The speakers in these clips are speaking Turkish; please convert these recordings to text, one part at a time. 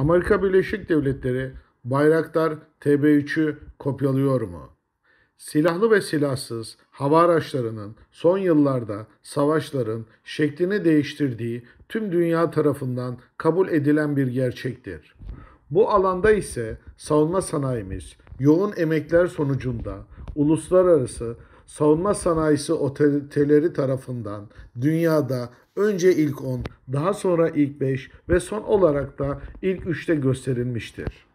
Amerika Birleşik Devletleri Bayraktar TB3'ü kopyalıyor mu? Silahlı ve silahsız hava araçlarının son yıllarda savaşların şeklini değiştirdiği tüm dünya tarafından kabul edilen bir gerçektir. Bu alanda ise savunma sanayimiz yoğun emekler sonucunda uluslararası savunma sanayisi otelleri tarafından dünyada önce ilk 10, daha sonra ilk 5 ve son olarak da ilk 3'te gösterilmiştir.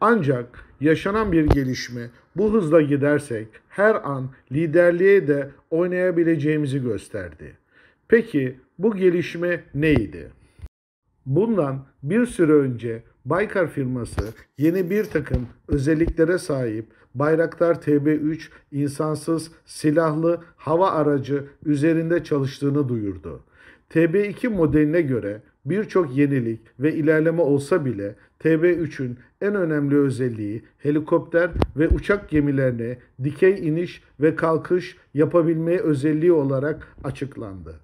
Ancak yaşanan bir gelişme bu hızla gidersek her an liderliğe de oynayabileceğimizi gösterdi. Peki bu gelişme neydi? Bundan bir süre önce Baykar firması yeni bir takım özelliklere sahip Bayraktar TB3 insansız silahlı hava aracı üzerinde çalıştığını duyurdu. TB2 modeline göre birçok yenilik ve ilerleme olsa bile TB3'ün en önemli özelliği helikopter ve uçak gemilerine dikey iniş ve kalkış yapabilme özelliği olarak açıklandı.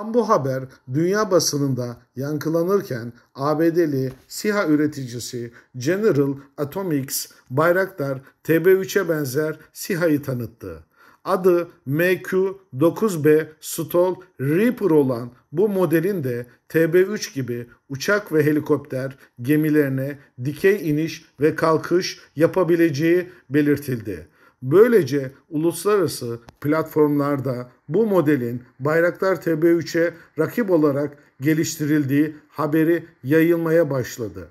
Tam bu haber dünya basınında yankılanırken ABD'li SİHA üreticisi General Atomics Bayraktar TB3'e benzer SİHA'yı tanıttı. Adı MQ-9B Stol Reaper olan bu modelin de TB3 gibi uçak ve helikopter gemilerine dikey iniş ve kalkış yapabileceği belirtildi. Böylece uluslararası platformlarda bu modelin Bayraktar TB3'e rakip olarak geliştirildiği haberi yayılmaya başladı.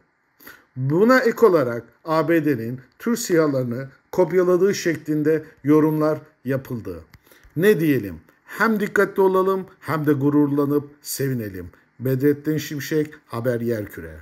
Buna ek olarak ABD'nin Türk siyalarını kopyaladığı şeklinde yorumlar yapıldı. Ne diyelim? Hem dikkatli olalım hem de gururlanıp sevinelim. Bedrettin Şimşek, Haber Yerküre.